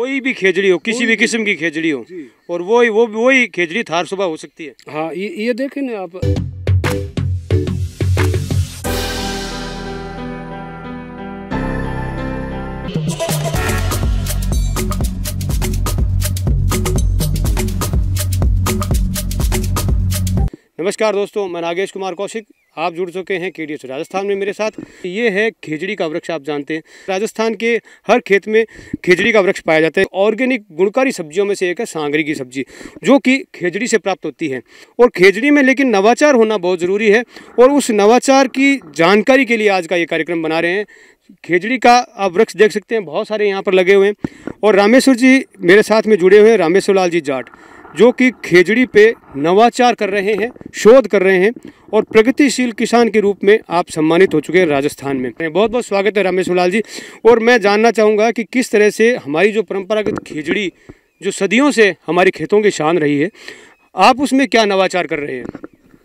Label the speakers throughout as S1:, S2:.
S1: कोई भी खेजड़ी हो किसी भी किस्म की खेजड़ी हो और वो वो वही खेजड़ी थार सुबह हो सकती है हाँ
S2: ये ये देखें ना आप
S1: नमस्कार दोस्तों मैं नागेश कुमार कौशिक आप जुड़ चुके हैं के राजस्थान में मेरे साथ ये है खिचड़ी का वृक्ष आप जानते हैं राजस्थान के हर खेत में खिचड़ी का वृक्ष पाया जाता है ऑर्गेनिक गुणकारी सब्जियों में से एक है सांगरी की सब्जी जो कि खिजड़ी से प्राप्त होती है और खिजड़ी में लेकिन नवाचार होना बहुत ज़रूरी है और उस नवाचार की जानकारी के लिए आज का ये कार्यक्रम बना रहे हैं खेजड़ी का आप वृक्ष देख सकते हैं बहुत सारे यहाँ पर लगे हुए हैं और रामेश्वर जी मेरे साथ में जुड़े हुए हैं रामेश्वर लाल जी जाट जो कि खेजड़ी पे नवाचार कर रहे हैं शोध कर रहे हैं और प्रगतिशील किसान के रूप में आप सम्मानित हो चुके हैं राजस्थान में बहुत बहुत स्वागत है रामेश लाल जी और मैं जानना चाहूँगा कि किस तरह से हमारी जो परंपरागत खेजड़ी जो सदियों से हमारे खेतों की शान रही है आप उसमें क्या नवाचार कर रहे हैं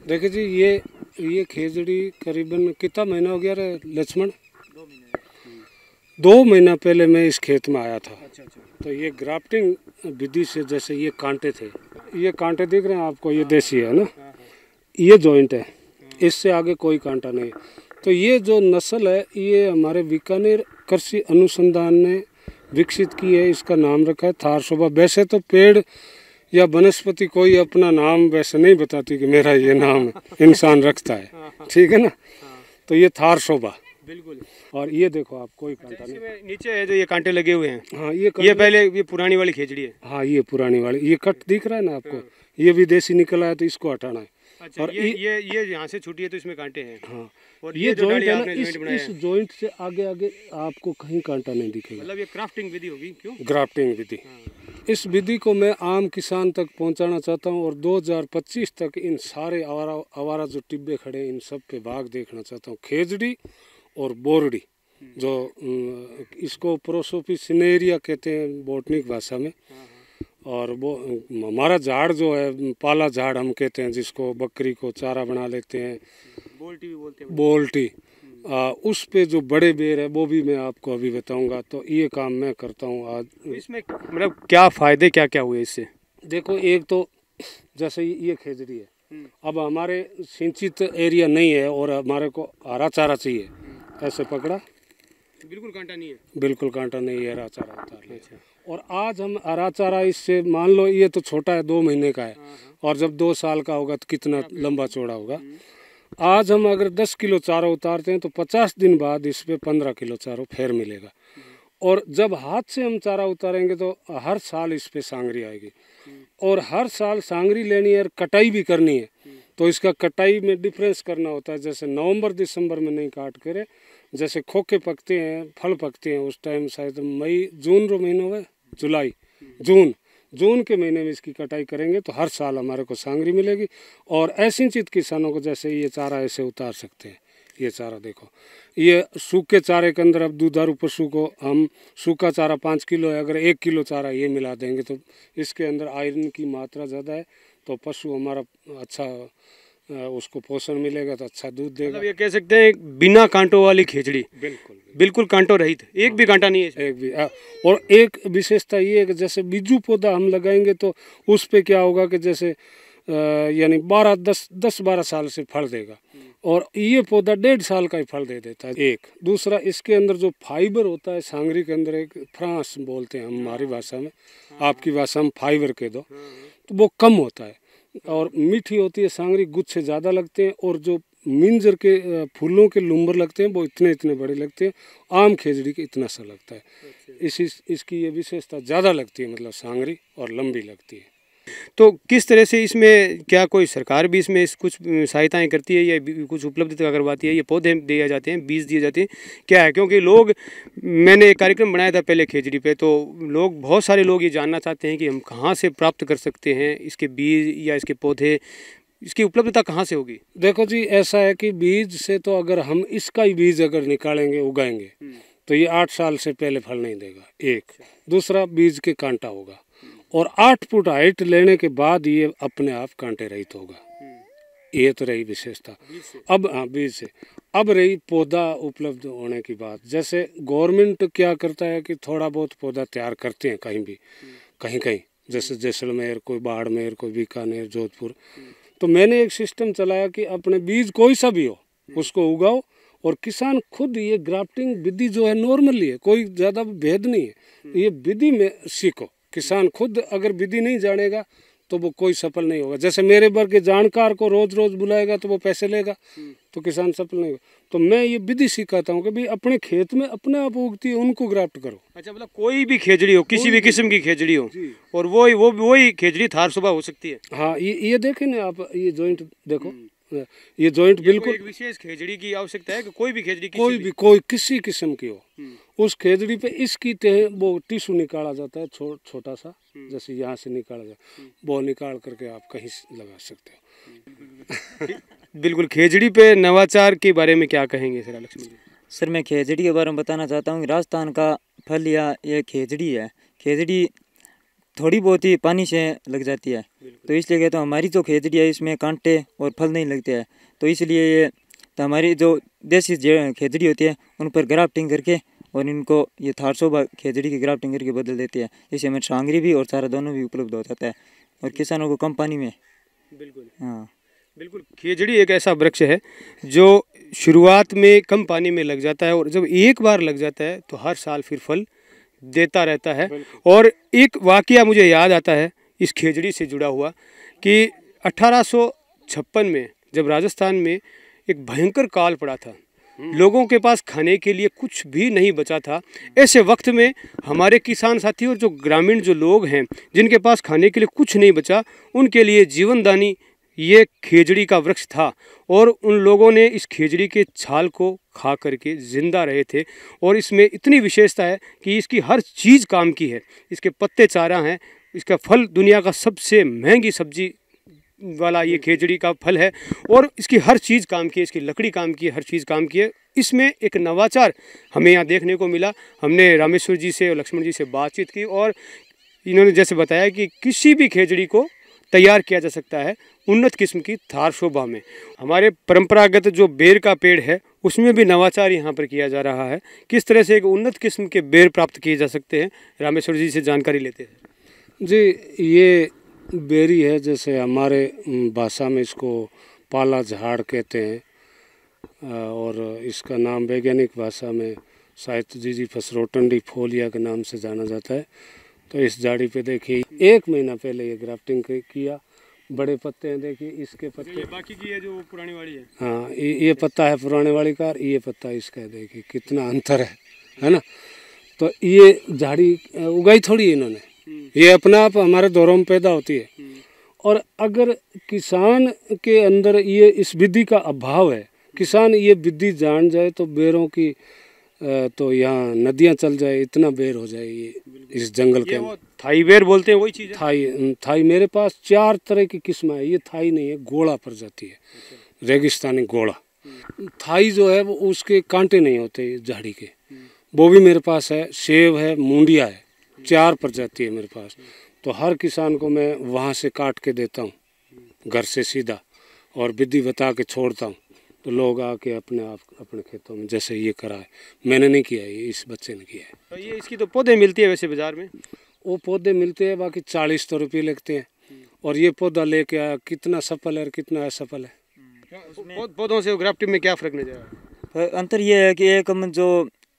S2: देखिए जी ये ये खेजड़ी करीबन कितना महीना हो गया लक्ष्मण दो महीना पहले मैं इस खेत में आया था अच्छा, अच्छा। तो ये ग्राफ्टिंग विधि से जैसे ये कांटे थे ये कांटे देख रहे हैं आपको ये हाँ, देसी है हाँ, ना हाँ, ये जॉइंट है इससे आगे कोई कांटा नहीं तो ये जो नस्ल है ये हमारे बीकानेर कृषि अनुसंधान ने विकसित की है इसका नाम रखा है थार शोभा वैसे तो पेड़ या वनस्पति कोई अपना नाम वैसे नहीं बताती कि मेरा ये नाम इंसान रखता है ठीक है ना तो ये थार शोभा
S1: बिल्कुल और ये देखो आप कोई अच्छा, कांटा नहीं नीचे है जो ये कांटे लगे हुए हैं हाँ ये ये पहले ये पुरानी वाली खेचड़ी है
S2: हाँ ये पुरानी वाली ये कट अच्छा। दिख रहा है ना आपको हाँ। ये विदेशी निकला है तो इसको हटाना है
S1: अच्छा, और ये ये ये यहाँ से छुट्टी है तो इसमें कांटे हैं हाँ और ये, ये जॉइंट है ना इस इस
S2: जॉइंट से आगे आगे आपको कहीं कांटा नहीं दिखेगा
S1: मतलब ये क्राफ्टिंग विधि होगी क्यों
S2: ग्राफ्टिंग विधि हाँ। इस विधि को मैं आम किसान तक पहुंचाना चाहता हूं और 2025 तक इन सारे आवारा आवारा जो टिब्बे खड़े इन सब पे बाघ देखना चाहता हूं खेजड़ी और बोरडी हम्म। जो इसको प्रोसोपी सिनेरिया कहते हैं बोटनिक भाषा में हाँ, हाँ। और वो हमारा झाड़ जो है पाला झाड़ हम कहते हैं जिसको बकरी को चारा बना लेते हैं बोल्टी भी बोलते हैं बोल्टी हम्म। आ, उस पे जो बड़े बेर है वो भी मैं आपको अभी बताऊंगा तो ये काम मैं करता हूँ आज तो
S1: इसमें मतलब क्या फ़ायदे क्या क्या हुए इससे
S2: देखो एक तो जैसे ये खेजड़ी है हम्म। अब हमारे सिंचित एरिया नहीं है और हमारे को हरा चारा चाहिए ऐसे पकड़ा
S1: बिल्कुल कांटा नहीं है
S2: बिल्कुल कांटा नहीं है हरा चारा उतार और आज हम हरा चारा इससे मान लो ये तो छोटा है दो महीने का है हाँ, हाँ। और जब दो साल का होगा तो कितना लंबा चौड़ा होगा हम्म। आज हम अगर दस किलो चारा उतारते हैं तो पचास दिन बाद इस पर पंद्रह किलो चारो फेर मिलेगा हम्म। और जब हाथ से हम चारा उतारेंगे तो हर साल इस पर सांगरी आएगी हम्म। और हर साल सांगरी लेनी है और कटाई भी करनी है तो इसका कटाई में डिफरेंस करना होता है जैसे नवंबर दिसंबर में नहीं काट करे जैसे खोखे पकते हैं फल पकते हैं उस टाइम शायद मई जून रो महीनों में जुलाई जून जून के महीने में इसकी कटाई करेंगे तो हर साल हमारे को सांगरी मिलेगी और असिंचित किसानों को जैसे ये चारा ऐसे उतार सकते हैं ये चारा देखो ये सूखे चारे के अंदर अब दुधारू पशु को हम सूखा चारा पाँच किलो है अगर एक किलो चारा ये मिला देंगे तो इसके अंदर आयरन की मात्रा ज़्यादा है तो पशु हमारा अच्छा उसको पोषण मिलेगा तो अच्छा दूध देगा मतलब
S1: ये कह सकते हैं बिना कांटों वाली खिचड़ी बिल्कुल
S2: बिल्कुल कांटो रहित एक भी कांटा नहीं है एक भी आ, हाँ। और एक विशेषता ये है कि जैसे बीजू पौधा हम लगाएंगे तो उस पर क्या होगा कि जैसे यानी बारह दस दस बारह साल से फल देगा हम्म। और ये पौधा डेढ़ साल का ही फल दे देता है एक दूसरा इसके अंदर जो फाइबर होता है सांगरी के अंदर एक फ्रांस बोलते हैं हाँ। हमारी भाषा में हाँ। आपकी भाषा में फाइबर के दो हाँ। तो वो कम होता है और मीठी होती है सांगरी गुच्छे ज़्यादा लगते हैं और जो मिंजर के फूलों के लुम्बर लगते हैं वो इतने इतने बड़े लगते हैं आम खेजड़ी के इतना सा लगता है अच्छा। इसी इसकी ये विशेषता ज़्यादा लगती है मतलब सांगरी और लंबी लगती है
S1: तो किस तरह से इसमें क्या कोई सरकार भी इसमें इस कुछ सहायताएं करती है या कुछ उपलब्धता करवाती है ये पौधे दिए जाते हैं बीज दिए जाते हैं क्या है क्योंकि लोग मैंने एक कार्यक्रम बनाया था पहले खेजड़ी पे तो लोग बहुत सारे लोग ये जानना चाहते हैं कि हम कहाँ से प्राप्त कर सकते हैं इसके बीज या इसके पौधे इसकी उपलब्धता कहाँ से होगी देखो जी ऐसा है कि बीज से तो अगर हम इसका ही बीज अगर
S2: निकालेंगे उगाएंगे हम्म। तो ये आठ साल से पहले फल नहीं देगा एक अच्छा। दूसरा बीज के कांटा होगा और आठ फुट हाइट लेने के बाद ये अपने आप कांटे रहित होगा हम्म। ये तो रही विशेषता अब हाँ बीज से अब रही पौधा उपलब्ध होने की बात जैसे गवर्नमेंट क्या करता है कि थोड़ा बहुत पौधा तैयार करते हैं कहीं भी हम्म। कहीं कहीं जैसे हम्म। जैसलमेर कोई बाड़मेर कोई बीकानेर जोधपुर तो मैंने एक सिस्टम चलाया कि अपने बीज कोई सा भी हो उसको उगाओ और किसान खुद ये ग्राफ्टिंग विधि जो है नॉर्मली है कोई ज़्यादा भेद नहीं है ये विधि में सीखो किसान खुद अगर विधि नहीं जानेगा तो वो कोई सफल नहीं होगा जैसे मेरे वर्ग के जानकार को रोज रोज बुलाएगा तो वो पैसे लेगा हम्म। तो किसान सफल नहीं होगा तो मैं ये विधि सिखाता हूँ कि भाई अपने खेत में अपने आप उगती है उनको ग्राफ्ट करो
S1: अच्छा मतलब कोई भी खेजड़ी हो किसी भी किस्म की खेजड़ी हो और वो वो वही खेजड़ी थार सुबह हो सकती है हाँ ये ये देखे ना आप ये ज्वाइंट देखो हम्म। ये ज्वाइंट बिल्कुल विशेष खेजड़ी की आवश्यकता है कि कोई भी खेजड़ी कोई
S2: भी कोई किसी किस्म की हो हम्म। उस खेजड़ी पे इसकी तह वो टिशू निकाला जाता है छो, छोटा सा हम्म। जैसे यहाँ से निकाला जाता हम्म। वो निकाल करके आप कहीं लगा सकते हो
S1: बिल्कुल खेजड़ी पे नवाचार के बारे में क्या कहेंगे सर लक्ष्मी सर मैं खेजड़ी के बारे में बताना चाहता हूँ राजस्थान का फल या ये खेजड़ी है खेजड़ी थोड़ी बहुत ही पानी से लग जाती है तो इसलिए कहते हैं हमारी जो खेजड़ी है इसमें कांटे और फल नहीं लगते हैं तो इसलिए ये तो हमारी जो देसी खेजड़ी होती है उन पर ग्राफ्टिंग करके और इनको ये थारसो खेजड़ी ग्राफ टिंगर के बदल देती है इसे हमें सांगरी भी और चारा दोनों भी उपलब्ध हो जाता है और किसानों को कम पानी में बिल्कुल हाँ बिल्कुल खेजड़ी एक ऐसा वृक्ष है जो शुरुआत में कम पानी में लग जाता है और जब एक बार लग जाता है तो हर साल फिर फल देता रहता है और एक वाक्य मुझे याद आता है इस खेजड़ी से जुड़ा हुआ कि अठारह में जब राजस्थान में एक भयंकर काल पड़ा था लोगों के पास खाने के लिए कुछ भी नहीं बचा था ऐसे वक्त में हमारे किसान साथी और जो ग्रामीण जो लोग हैं जिनके पास खाने के लिए कुछ नहीं बचा उनके लिए जीवनदानी ये खेजड़ी का वृक्ष था और उन लोगों ने इस खेजड़ी के छाल को खा करके ज़िंदा रहे थे और इसमें इतनी विशेषता है कि इसकी हर चीज़ काम की है इसके पत्ते चारा हैं इसका फल दुनिया का सबसे महंगी सब्जी वाला ये खेजड़ी का फल है और इसकी हर चीज़ काम की है इसकी लकड़ी काम की है हर चीज़ काम की है इसमें एक नवाचार हमें यहाँ देखने को मिला हमने रामेश्वर जी से और लक्ष्मण जी से बातचीत की और इन्होंने जैसे बताया कि किसी भी खेजड़ी को तैयार किया जा सकता है उन्नत किस्म की थार शोभा में हमारे परंपरागत जो बेर का पेड़ है उसमें भी नवाचार यहाँ पर किया जा रहा है किस तरह से एक उन्नत किस्म के बेर प्राप्त किए जा सकते हैं रामेश्वर जी से जानकारी लेते
S2: हैं जी ये बेरी है जैसे हमारे भाषा में इसको पाला झाड़ कहते हैं और इसका नाम वैज्ञानिक भाषा में शायद जी जी फसरोटंडी फोलिया के नाम से जाना जाता है तो इस झाड़ी पे देखिए एक महीना पहले ये ग्राफ्टिंग किया बड़े पत्ते हैं देखिए इसके पत्ते
S1: बाकी की है जो
S2: पुरानी वाली है हाँ ये पत्ता है पुराने वाली का और ये पत्ता इसका है देखिए कितना अंतर है है ना तो ये झाड़ी उगाई थोड़ी इन्होंने ये अपने आप हमारे दौरों में पैदा होती है और अगर किसान के अंदर ये इस विधि का अभाव है किसान ये विधि जान जाए तो बेरों की तो यहाँ नदियाँ चल जाए इतना बेर हो जाए ये इस जंगल के थाई बेर बोलते हैं वही चीज़ थाई थाई मेरे पास चार तरह की किस्म है ये थाई नहीं है गोड़ा प्रजाति है रेगिस्तानी गोड़ा थाई जो है वो उसके कांटे नहीं होते झाड़ी के वो भी मेरे पास है सेब है मूंडिया है चार प्रजाति है मेरे पास तो हर किसान को मैं वहाँ से काट के देता हूँ घर से सीधा और विधि बता के छोड़ता हूँ तो लोग आके अपने आप अपने खेतों में जैसे ये करा है मैंने नहीं किया ये इस बच्चे ने किया है
S1: तो ये इसकी तो पौधे मिलती है वैसे बाज़ार में वो
S2: पौधे मिलते हैं बाकी चालीस तो रुपये लगते हैं और ये पौधा लेके आया कितना सफल है और
S1: कितना असफल है पौधों से ग्राफ्टिंग में क्या फ़र्क नजर आया अंतर ये है कि एक हम जो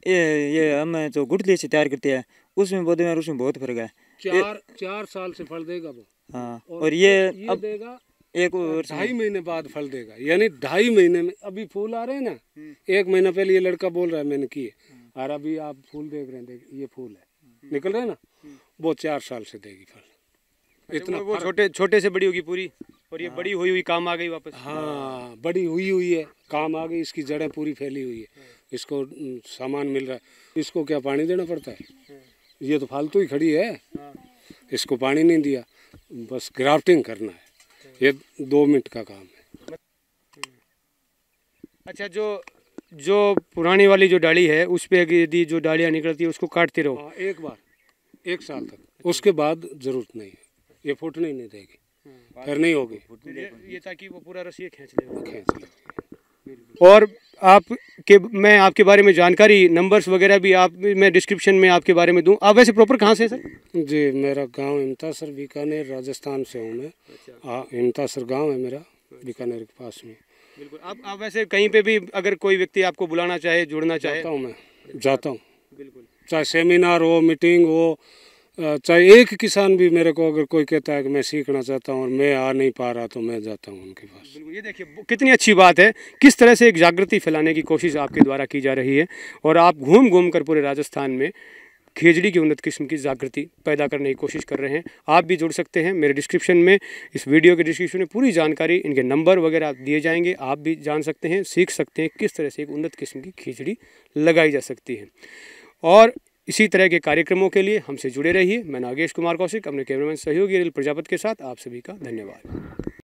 S1: ये ये हम जो गुटली से तैयार करते हैं उसमें पौधे में और उसमें बहुत फर्क है
S2: चार चार साल से फल देगा वो
S1: हाँ और, और ये, ये अब देगा एक और ढाई
S2: महीने बाद फल देगा यानी ढाई महीने में अभी फूल आ रहे हैं ना हम्म। एक महीना पहले ये लड़का बोल रहा है मैंने किए हम्म। और अभी आप फूल देख रहे हैं देख ये फूल है हम्म। निकल रहे हैं ना वो चार साल से देगी फल अच्छा,
S1: इतना वो छोटे छोटे से बड़ी होगी पूरी और ये हाँ। बड़ी हुई हुई काम आ गई वापस हाँ
S2: बड़ी हुई हुई है काम आ गई इसकी जड़ें पूरी फैली हुई है हाँ। इसको सामान मिल रहा है इसको क्या पानी देना पड़ता है हाँ। ये तो फालतू ही खड़ी है इसको पानी नहीं दिया बस ग्राफ्टिंग करना है ये दो मिनट का काम है
S1: अच्छा जो जो पुरानी वाली जो डाली है उस पर यदि जो डालियाँ निकलती है उसको काटते रहो हाँ,
S2: एक बार एक साल तक
S1: उसके बाद ज़रूरत नहीं है
S2: ये फूटने नहीं देगी हाँ, फिर नहीं होगी ये, ये ताकि
S1: वो पूरा रस्सी खींच ले खींच ले और आप के मैं आपके बारे में जानकारी नंबर्स वगैरह भी आप मैं डिस्क्रिप्शन में आपके बारे में दूं आप वैसे प्रॉपर कहाँ से सर जी
S2: मेरा गांव इमता सर बीकानेर राजस्थान से हूँ मैं अच्छा। इमता गाँव है मेरा बीकानेर के पास में
S1: बिल्कुल आप आप वैसे कहीं पे भी अगर कोई व्यक्ति आपको बुलाना चाहे जुड़ना चाहता हूँ मैं
S2: जाता हूँ बिल्कुल चाहे सेमिनार हो मीटिंग हो चाहे एक किसान भी मेरे को अगर कोई कहता है कि मैं सीखना चाहता हूँ और मैं आ नहीं पा रहा तो मैं जाता हूँ उनके पास
S1: ये देखिए कितनी अच्छी बात है किस तरह से एक जागृति फैलाने की कोशिश आपके द्वारा की जा रही है और आप घूम घूम कर पूरे राजस्थान में खेजड़ी की उन्नत किस्म की जागृति पैदा करने की कोशिश कर रहे हैं आप भी जुड़ सकते हैं मेरे डिस्क्रिप्शन में इस वीडियो के डिस्क्रिप्शन में पूरी जानकारी इनके नंबर वगैरह दिए जाएंगे आप भी जान सकते हैं सीख सकते हैं किस तरह से एक उन्नत किस्म की खिचड़ी लगाई जा सकती है और इसी तरह के कार्यक्रमों के लिए हमसे जुड़े रहिए मैं नागेश कुमार कौशिक अपने कैमरामैन सहयोगी अनिल प्रजापत के साथ आप सभी का धन्यवाद